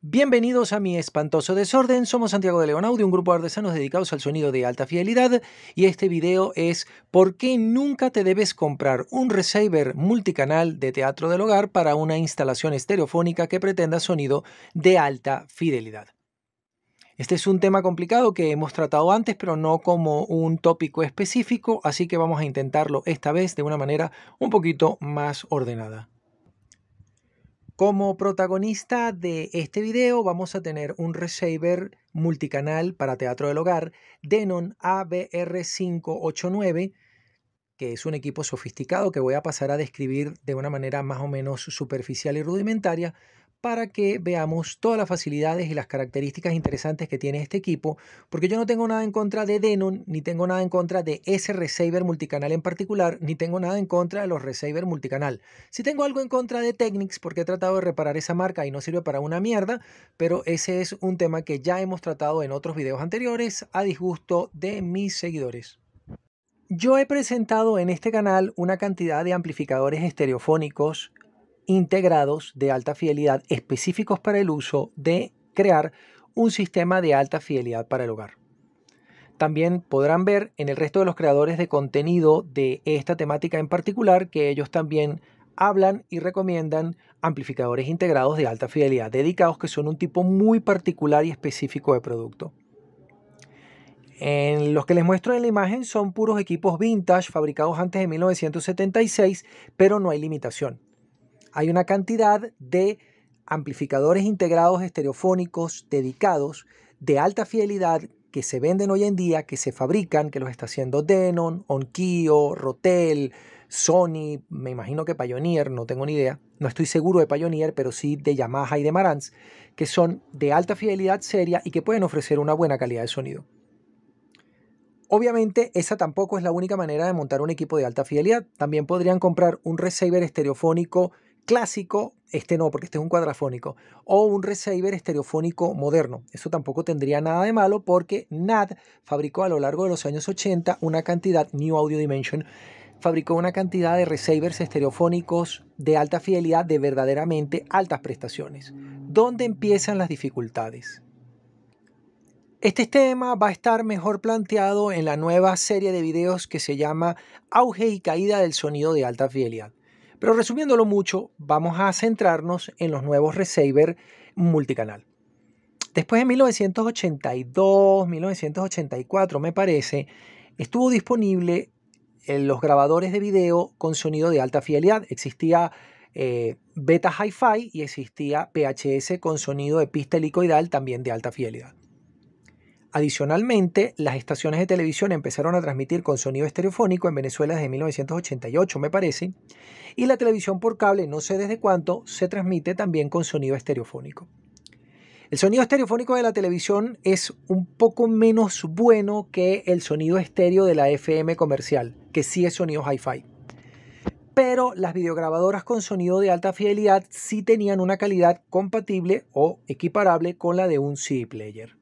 Bienvenidos a mi espantoso desorden. Somos Santiago de León Audio, un grupo de artesanos dedicados al sonido de alta fidelidad. Y este video es ¿Por qué nunca te debes comprar un receiver multicanal de teatro del hogar para una instalación estereofónica que pretenda sonido de alta fidelidad? Este es un tema complicado que hemos tratado antes, pero no como un tópico específico, así que vamos a intentarlo esta vez de una manera un poquito más ordenada. Como protagonista de este video vamos a tener un receiver multicanal para teatro del hogar Denon ABR589, que es un equipo sofisticado que voy a pasar a describir de una manera más o menos superficial y rudimentaria para que veamos todas las facilidades y las características interesantes que tiene este equipo, porque yo no tengo nada en contra de Denon, ni tengo nada en contra de ese receiver multicanal en particular, ni tengo nada en contra de los receiver multicanal. Si tengo algo en contra de Technics, porque he tratado de reparar esa marca y no sirve para una mierda, pero ese es un tema que ya hemos tratado en otros videos anteriores a disgusto de mis seguidores. Yo he presentado en este canal una cantidad de amplificadores estereofónicos integrados de alta fidelidad específicos para el uso de crear un sistema de alta fidelidad para el hogar. También podrán ver en el resto de los creadores de contenido de esta temática en particular que ellos también hablan y recomiendan amplificadores integrados de alta fidelidad dedicados que son un tipo muy particular y específico de producto. En los que les muestro en la imagen son puros equipos vintage fabricados antes de 1976, pero no hay limitación hay una cantidad de amplificadores integrados estereofónicos dedicados de alta fidelidad que se venden hoy en día, que se fabrican, que los está haciendo Denon, Onkyo, Rotel, Sony, me imagino que Pioneer, no tengo ni idea, no estoy seguro de Pioneer, pero sí de Yamaha y de Marantz, que son de alta fidelidad seria y que pueden ofrecer una buena calidad de sonido. Obviamente, esa tampoco es la única manera de montar un equipo de alta fidelidad. También podrían comprar un receiver estereofónico clásico, este no, porque este es un cuadrafónico, o un receiver estereofónico moderno. Eso tampoco tendría nada de malo porque NAD fabricó a lo largo de los años 80 una cantidad, New Audio Dimension, fabricó una cantidad de receivers estereofónicos de alta fidelidad de verdaderamente altas prestaciones. ¿Dónde empiezan las dificultades? Este tema va a estar mejor planteado en la nueva serie de videos que se llama Auge y Caída del Sonido de Alta Fidelidad. Pero resumiéndolo mucho, vamos a centrarnos en los nuevos receiver multicanal. Después de 1982, 1984 me parece, estuvo disponible en eh, los grabadores de video con sonido de alta fidelidad. Existía eh, Beta Hi-Fi y existía PHS con sonido de pista también de alta fidelidad. Adicionalmente, las estaciones de televisión empezaron a transmitir con sonido estereofónico en Venezuela desde 1988, me parece, y la televisión por cable, no sé desde cuánto, se transmite también con sonido estereofónico. El sonido estereofónico de la televisión es un poco menos bueno que el sonido estéreo de la FM comercial, que sí es sonido hi-fi. Pero las videograbadoras con sonido de alta fidelidad sí tenían una calidad compatible o equiparable con la de un CD player.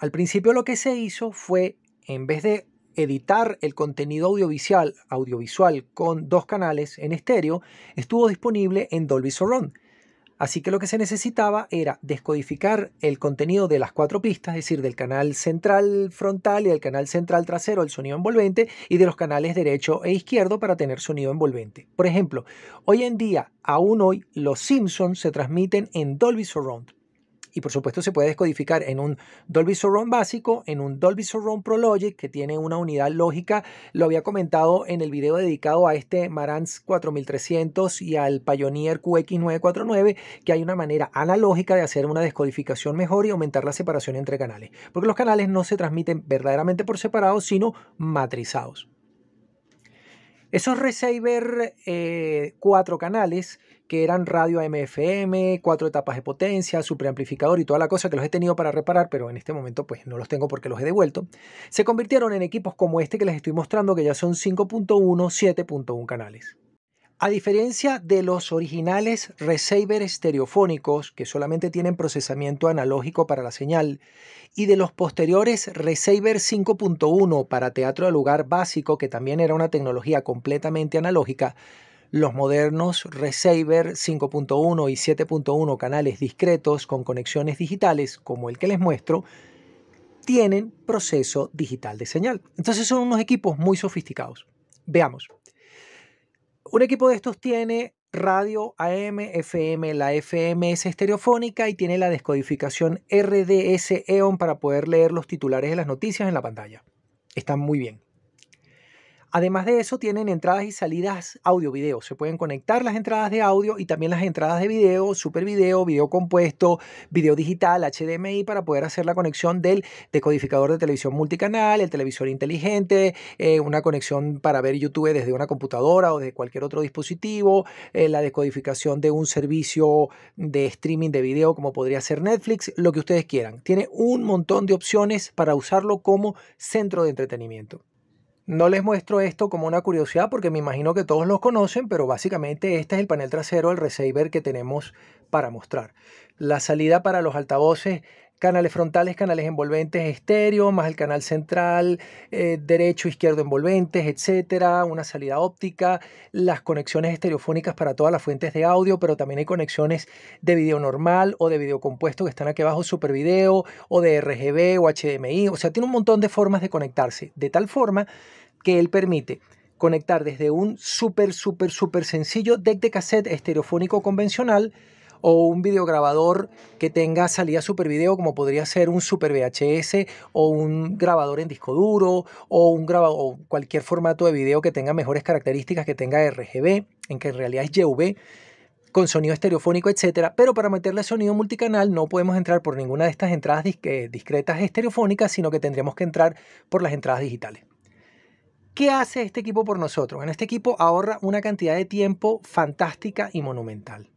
Al principio lo que se hizo fue, en vez de editar el contenido audiovisual, audiovisual con dos canales en estéreo, estuvo disponible en Dolby Surround. Así que lo que se necesitaba era descodificar el contenido de las cuatro pistas, es decir, del canal central frontal y del canal central trasero, el sonido envolvente, y de los canales derecho e izquierdo para tener sonido envolvente. Por ejemplo, hoy en día, aún hoy, los Simpsons se transmiten en Dolby Surround y por supuesto se puede descodificar en un Dolby Surround básico, en un Dolby Surround Pro Logic que tiene una unidad lógica. Lo había comentado en el video dedicado a este Marantz 4300 y al Pioneer QX949 que hay una manera analógica de hacer una descodificación mejor y aumentar la separación entre canales, porque los canales no se transmiten verdaderamente por separado, sino matrizados. Esos receiver 4 eh, cuatro canales que eran radio AMFM, cuatro etapas de potencia, superamplificador y toda la cosa que los he tenido para reparar, pero en este momento pues no los tengo porque los he devuelto, se convirtieron en equipos como este que les estoy mostrando que ya son 5.1, 7.1 canales. A diferencia de los originales receivers estereofónicos que solamente tienen procesamiento analógico para la señal y de los posteriores receivers 5.1 para teatro de lugar básico que también era una tecnología completamente analógica, los modernos receiver 5.1 y 7.1 canales discretos con conexiones digitales, como el que les muestro, tienen proceso digital de señal. Entonces son unos equipos muy sofisticados. Veamos. Un equipo de estos tiene radio AM, FM, la FM es estereofónica y tiene la descodificación RDS EON para poder leer los titulares de las noticias en la pantalla. Están muy bien. Además de eso, tienen entradas y salidas audio-video. Se pueden conectar las entradas de audio y también las entradas de video, super video, video compuesto, video digital, HDMI, para poder hacer la conexión del decodificador de televisión multicanal, el televisor inteligente, eh, una conexión para ver YouTube desde una computadora o de cualquier otro dispositivo, eh, la decodificación de un servicio de streaming de video como podría ser Netflix, lo que ustedes quieran. Tiene un montón de opciones para usarlo como centro de entretenimiento. No les muestro esto como una curiosidad porque me imagino que todos los conocen, pero básicamente este es el panel trasero el receiver que tenemos para mostrar. La salida para los altavoces, canales frontales, canales envolventes estéreo, más el canal central, eh, derecho, izquierdo envolventes, etcétera, una salida óptica, las conexiones estereofónicas para todas las fuentes de audio, pero también hay conexiones de video normal o de video compuesto que están aquí abajo, super video o de RGB o HDMI, o sea, tiene un montón de formas de conectarse, de tal forma que él permite conectar desde un súper, súper, súper sencillo deck de cassette estereofónico convencional o un videograbador que tenga salida super video, como podría ser un super VHS o un grabador en disco duro o un cualquier formato de video que tenga mejores características, que tenga RGB, en que en realidad es YV con sonido estereofónico, etcétera, pero para meterle sonido multicanal no podemos entrar por ninguna de estas entradas eh, discretas estereofónicas, sino que tendríamos que entrar por las entradas digitales. ¿Qué hace este equipo por nosotros? En este equipo ahorra una cantidad de tiempo fantástica y monumental.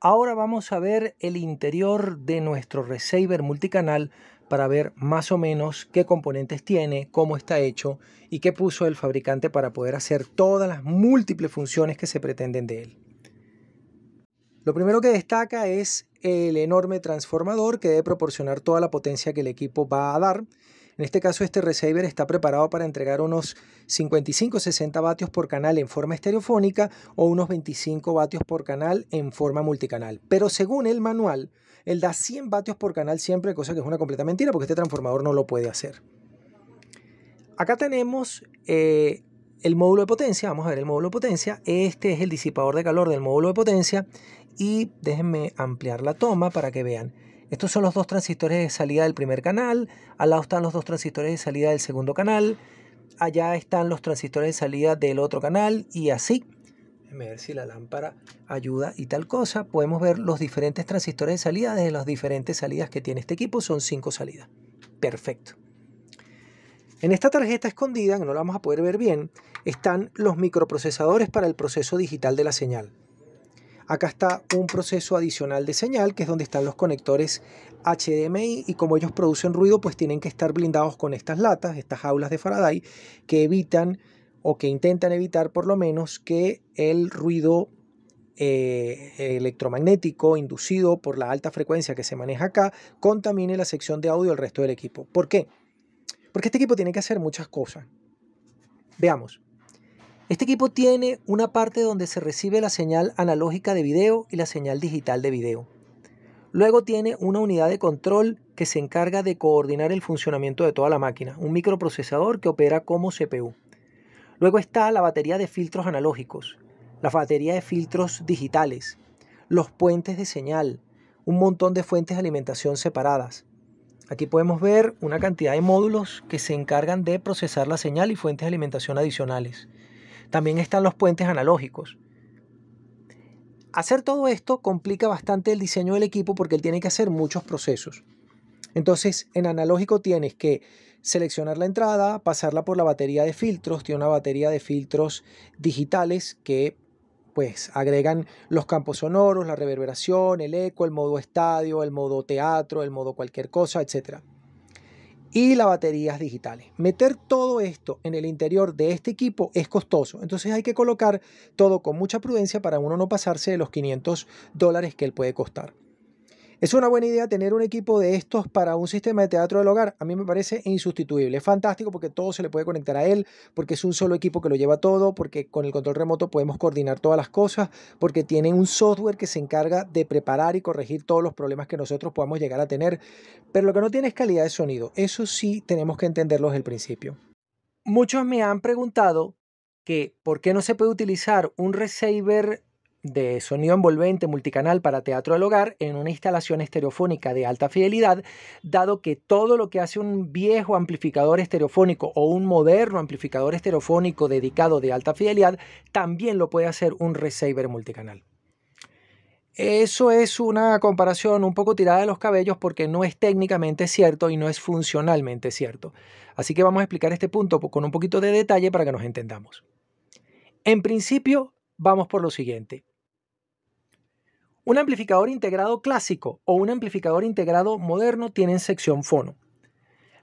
Ahora vamos a ver el interior de nuestro receiver multicanal para ver más o menos qué componentes tiene, cómo está hecho y qué puso el fabricante para poder hacer todas las múltiples funciones que se pretenden de él. Lo primero que destaca es el enorme transformador que debe proporcionar toda la potencia que el equipo va a dar en este caso, este receiver está preparado para entregar unos 55-60 vatios por canal en forma estereofónica o unos 25 vatios por canal en forma multicanal. Pero según el manual, él da 100 vatios por canal siempre, cosa que es una completa mentira porque este transformador no lo puede hacer. Acá tenemos eh, el módulo de potencia, vamos a ver el módulo de potencia, este es el disipador de calor del módulo de potencia y déjenme ampliar la toma para que vean. Estos son los dos transistores de salida del primer canal, al lado están los dos transistores de salida del segundo canal, allá están los transistores de salida del otro canal y así. a ver si la lámpara ayuda y tal cosa. Podemos ver los diferentes transistores de salida desde las diferentes salidas que tiene este equipo. Son cinco salidas. Perfecto. En esta tarjeta escondida, que no la vamos a poder ver bien, están los microprocesadores para el proceso digital de la señal. Acá está un proceso adicional de señal, que es donde están los conectores HDMI y como ellos producen ruido, pues tienen que estar blindados con estas latas, estas jaulas de Faraday, que evitan o que intentan evitar por lo menos que el ruido eh, electromagnético inducido por la alta frecuencia que se maneja acá contamine la sección de audio del resto del equipo. ¿Por qué? Porque este equipo tiene que hacer muchas cosas. Veamos. Este equipo tiene una parte donde se recibe la señal analógica de video y la señal digital de video. Luego tiene una unidad de control que se encarga de coordinar el funcionamiento de toda la máquina, un microprocesador que opera como CPU. Luego está la batería de filtros analógicos, la batería de filtros digitales, los puentes de señal, un montón de fuentes de alimentación separadas. Aquí podemos ver una cantidad de módulos que se encargan de procesar la señal y fuentes de alimentación adicionales. También están los puentes analógicos. Hacer todo esto complica bastante el diseño del equipo porque él tiene que hacer muchos procesos. Entonces, en analógico tienes que seleccionar la entrada, pasarla por la batería de filtros, tiene una batería de filtros digitales que pues agregan los campos sonoros, la reverberación, el eco, el modo estadio, el modo teatro, el modo cualquier cosa, etcétera y las baterías digitales. Meter todo esto en el interior de este equipo es costoso, entonces hay que colocar todo con mucha prudencia para uno no pasarse de los 500 dólares que él puede costar. ¿Es una buena idea tener un equipo de estos para un sistema de teatro del hogar? A mí me parece insustituible. Es fantástico porque todo se le puede conectar a él, porque es un solo equipo que lo lleva todo, porque con el control remoto podemos coordinar todas las cosas, porque tiene un software que se encarga de preparar y corregir todos los problemas que nosotros podamos llegar a tener. Pero lo que no tiene es calidad de sonido. Eso sí tenemos que entenderlo desde el principio. Muchos me han preguntado que por qué no se puede utilizar un receiver de sonido envolvente multicanal para teatro al hogar en una instalación estereofónica de alta fidelidad, dado que todo lo que hace un viejo amplificador estereofónico o un moderno amplificador estereofónico dedicado de alta fidelidad, también lo puede hacer un receiver multicanal. Eso es una comparación un poco tirada de los cabellos porque no es técnicamente cierto y no es funcionalmente cierto. Así que vamos a explicar este punto con un poquito de detalle para que nos entendamos. En principio, vamos por lo siguiente. Un amplificador integrado clásico o un amplificador integrado moderno tienen sección fono.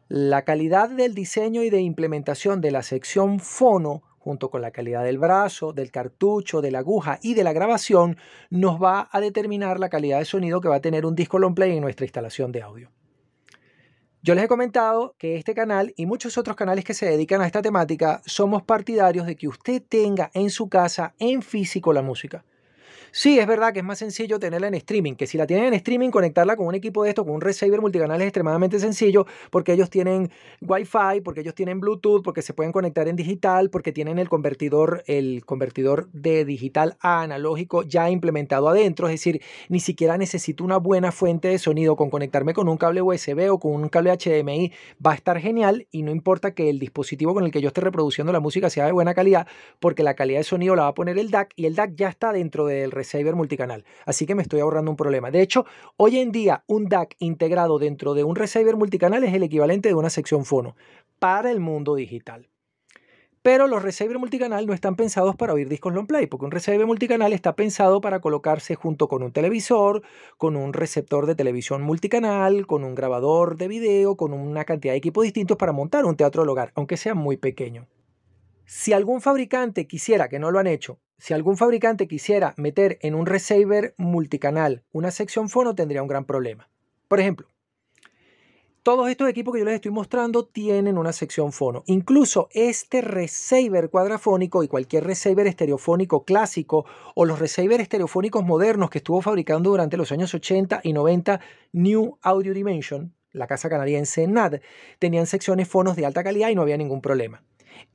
La calidad del diseño y de implementación de la sección fono, junto con la calidad del brazo, del cartucho, de la aguja y de la grabación, nos va a determinar la calidad de sonido que va a tener un disco long play en nuestra instalación de audio. Yo les he comentado que este canal y muchos otros canales que se dedican a esta temática somos partidarios de que usted tenga en su casa en físico la música. Sí, es verdad que es más sencillo tenerla en streaming, que si la tienen en streaming, conectarla con un equipo de esto, con un receiver multicanal es extremadamente sencillo, porque ellos tienen Wi-Fi, porque ellos tienen Bluetooth, porque se pueden conectar en digital, porque tienen el convertidor, el convertidor de digital a analógico ya implementado adentro, es decir, ni siquiera necesito una buena fuente de sonido con conectarme con un cable USB o con un cable HDMI, va a estar genial y no importa que el dispositivo con el que yo esté reproduciendo la música sea de buena calidad, porque la calidad de sonido la va a poner el DAC y el DAC ya está dentro del receiver multicanal. Así que me estoy ahorrando un problema. De hecho, hoy en día un DAC integrado dentro de un receiver multicanal es el equivalente de una sección fono para el mundo digital. Pero los receivers multicanal no están pensados para oír discos long play, porque un receiver multicanal está pensado para colocarse junto con un televisor, con un receptor de televisión multicanal, con un grabador de video, con una cantidad de equipos distintos para montar un teatro del hogar, aunque sea muy pequeño. Si algún fabricante quisiera, que no lo han hecho, si algún fabricante quisiera meter en un receiver multicanal una sección fono, tendría un gran problema. Por ejemplo, todos estos equipos que yo les estoy mostrando tienen una sección fono. Incluso este receiver cuadrafónico y cualquier receiver estereofónico clásico o los receivers estereofónicos modernos que estuvo fabricando durante los años 80 y 90 New Audio Dimension, la casa canadiense NAD, tenían secciones fonos de alta calidad y no había ningún problema.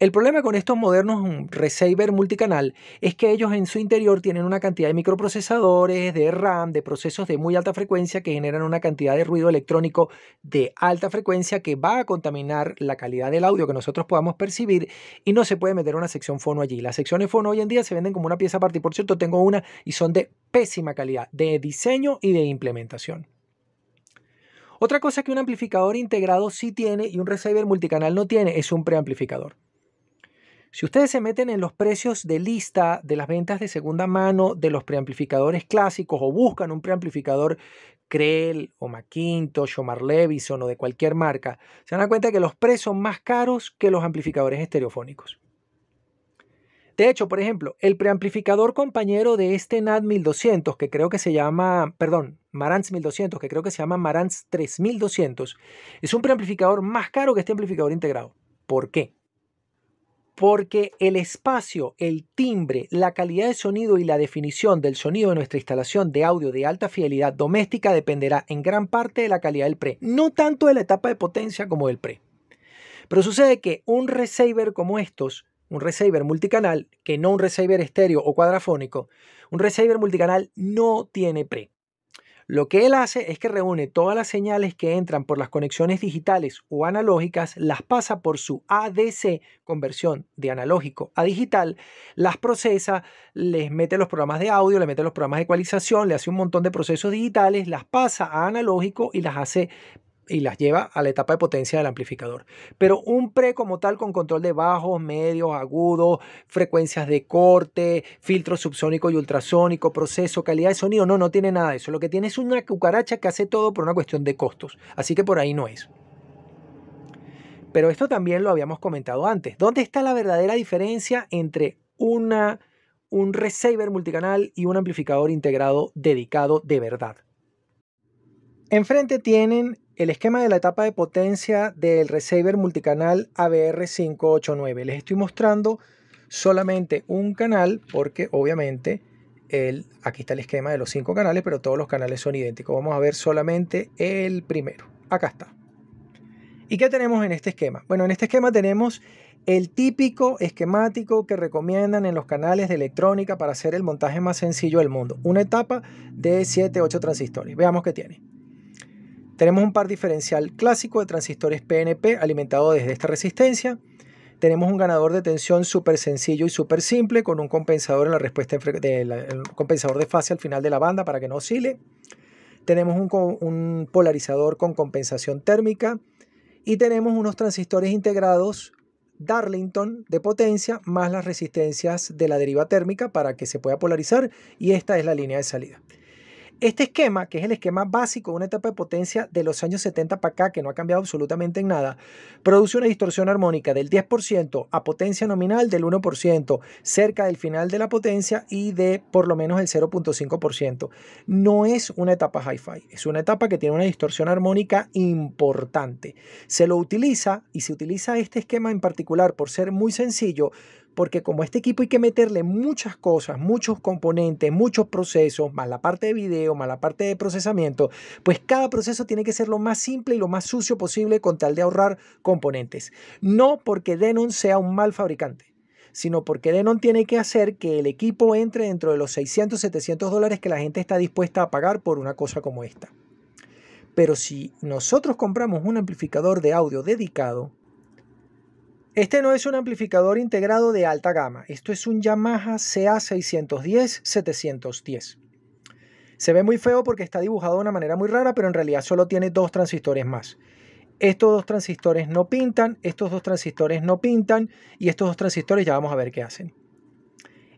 El problema con estos modernos receiver multicanal es que ellos en su interior tienen una cantidad de microprocesadores, de RAM, de procesos de muy alta frecuencia que generan una cantidad de ruido electrónico de alta frecuencia que va a contaminar la calidad del audio que nosotros podamos percibir y no se puede meter una sección fono allí. Las secciones fono hoy en día se venden como una pieza aparte y por cierto tengo una y son de pésima calidad de diseño y de implementación. Otra cosa que un amplificador integrado sí tiene y un receiver multicanal no tiene es un preamplificador. Si ustedes se meten en los precios de lista de las ventas de segunda mano de los preamplificadores clásicos o buscan un preamplificador Krell o McIntosh o Marlevison o de cualquier marca, se dan cuenta que los precios son más caros que los amplificadores estereofónicos. De hecho, por ejemplo, el preamplificador compañero de este NAT 1200, que creo que se llama, perdón, Marantz 1200, que creo que se llama Marantz 3200, es un preamplificador más caro que este amplificador integrado. ¿Por qué? porque el espacio, el timbre, la calidad de sonido y la definición del sonido de nuestra instalación de audio de alta fidelidad doméstica dependerá en gran parte de la calidad del pre, no tanto de la etapa de potencia como del pre. Pero sucede que un receiver como estos, un receiver multicanal, que no un receiver estéreo o cuadrafónico, un receiver multicanal no tiene pre. Lo que él hace es que reúne todas las señales que entran por las conexiones digitales o analógicas, las pasa por su ADC, conversión de analógico a digital, las procesa, les mete los programas de audio, le mete los programas de ecualización, le hace un montón de procesos digitales, las pasa a analógico y las hace y las lleva a la etapa de potencia del amplificador. Pero un pre como tal con control de bajos, medios, agudos, frecuencias de corte, filtro subsónico y ultrasónico, proceso, calidad de sonido, no, no tiene nada de eso. Lo que tiene es una cucaracha que hace todo por una cuestión de costos. Así que por ahí no es. Pero esto también lo habíamos comentado antes. ¿Dónde está la verdadera diferencia entre una, un receiver multicanal y un amplificador integrado dedicado de verdad? Enfrente tienen el esquema de la etapa de potencia del receiver multicanal ABR589. Les estoy mostrando solamente un canal porque obviamente el, aquí está el esquema de los cinco canales, pero todos los canales son idénticos. Vamos a ver solamente el primero. Acá está. ¿Y qué tenemos en este esquema? Bueno, en este esquema tenemos el típico esquemático que recomiendan en los canales de electrónica para hacer el montaje más sencillo del mundo. Una etapa de 7-8 transistores. Veamos qué tiene. Tenemos un par diferencial clásico de transistores PNP alimentado desde esta resistencia. Tenemos un ganador de tensión súper sencillo y súper simple con un compensador en la respuesta de compensador de fase al final de la banda para que no oscile. Tenemos un polarizador con compensación térmica y tenemos unos transistores integrados Darlington de potencia más las resistencias de la deriva térmica para que se pueda polarizar y esta es la línea de salida. Este esquema, que es el esquema básico de una etapa de potencia de los años 70 para acá, que no ha cambiado absolutamente en nada, produce una distorsión armónica del 10% a potencia nominal del 1%, cerca del final de la potencia y de por lo menos el 0.5%. No es una etapa hi-fi, es una etapa que tiene una distorsión armónica importante. Se lo utiliza y se utiliza este esquema en particular por ser muy sencillo porque como este equipo hay que meterle muchas cosas, muchos componentes, muchos procesos, más la parte de video, más la parte de procesamiento, pues cada proceso tiene que ser lo más simple y lo más sucio posible con tal de ahorrar componentes. No porque Denon sea un mal fabricante sino porque Denon tiene que hacer que el equipo entre dentro de los 600, 700 dólares que la gente está dispuesta a pagar por una cosa como esta. Pero si nosotros compramos un amplificador de audio dedicado, este no es un amplificador integrado de alta gama, esto es un Yamaha CA610-710. Se ve muy feo porque está dibujado de una manera muy rara, pero en realidad solo tiene dos transistores más. Estos dos transistores no pintan, estos dos transistores no pintan y estos dos transistores ya vamos a ver qué hacen.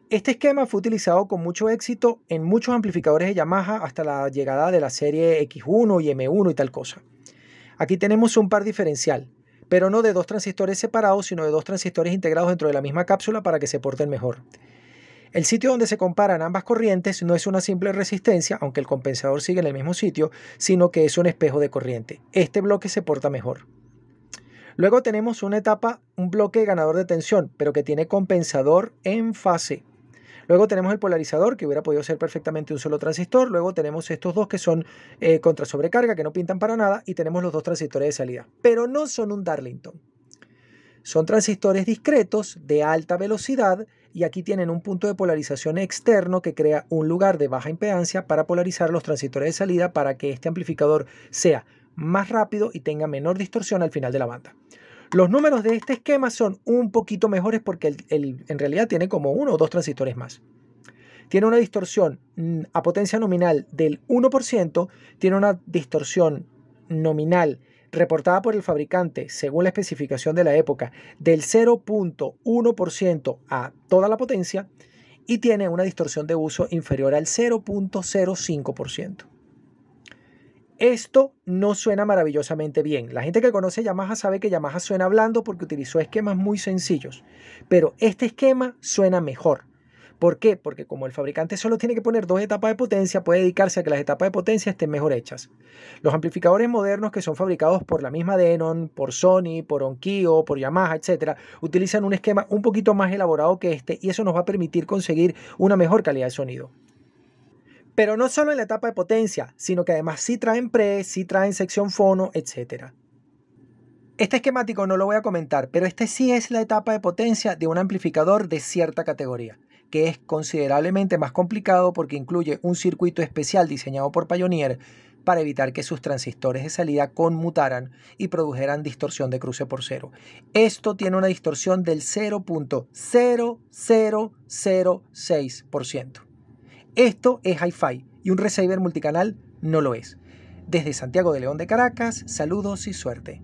Este esquema fue utilizado con mucho éxito en muchos amplificadores de Yamaha hasta la llegada de la serie X1 y M1 y tal cosa. Aquí tenemos un par diferencial, pero no de dos transistores separados, sino de dos transistores integrados dentro de la misma cápsula para que se porten mejor. El sitio donde se comparan ambas corrientes no es una simple resistencia, aunque el compensador sigue en el mismo sitio, sino que es un espejo de corriente. Este bloque se porta mejor. Luego tenemos una etapa, un bloque ganador de tensión, pero que tiene compensador en fase. Luego tenemos el polarizador, que hubiera podido ser perfectamente un solo transistor. Luego tenemos estos dos que son eh, contra sobrecarga, que no pintan para nada. Y tenemos los dos transistores de salida. Pero no son un Darlington. Son transistores discretos de alta velocidad y aquí tienen un punto de polarización externo que crea un lugar de baja impedancia para polarizar los transistores de salida para que este amplificador sea más rápido y tenga menor distorsión al final de la banda. Los números de este esquema son un poquito mejores porque el, en realidad tiene como uno o dos transistores más. Tiene una distorsión mm, a potencia nominal del 1%, tiene una distorsión nominal reportada por el fabricante, según la especificación de la época, del 0.1% a toda la potencia y tiene una distorsión de uso inferior al 0.05%. Esto no suena maravillosamente bien. La gente que conoce Yamaha sabe que Yamaha suena hablando porque utilizó esquemas muy sencillos, pero este esquema suena mejor. ¿Por qué? Porque como el fabricante solo tiene que poner dos etapas de potencia, puede dedicarse a que las etapas de potencia estén mejor hechas. Los amplificadores modernos que son fabricados por la misma Denon, por Sony, por Onkyo, por Yamaha, etc., utilizan un esquema un poquito más elaborado que este y eso nos va a permitir conseguir una mejor calidad de sonido. Pero no solo en la etapa de potencia, sino que además sí traen pre, sí traen sección fono, etc. Este esquemático no lo voy a comentar, pero este sí es la etapa de potencia de un amplificador de cierta categoría, que es considerablemente más complicado porque incluye un circuito especial diseñado por Pioneer para evitar que sus transistores de salida conmutaran y produjeran distorsión de cruce por cero. Esto tiene una distorsión del 0.0006%. Esto es hi-fi y un receiver multicanal no lo es. Desde Santiago de León de Caracas, saludos y suerte.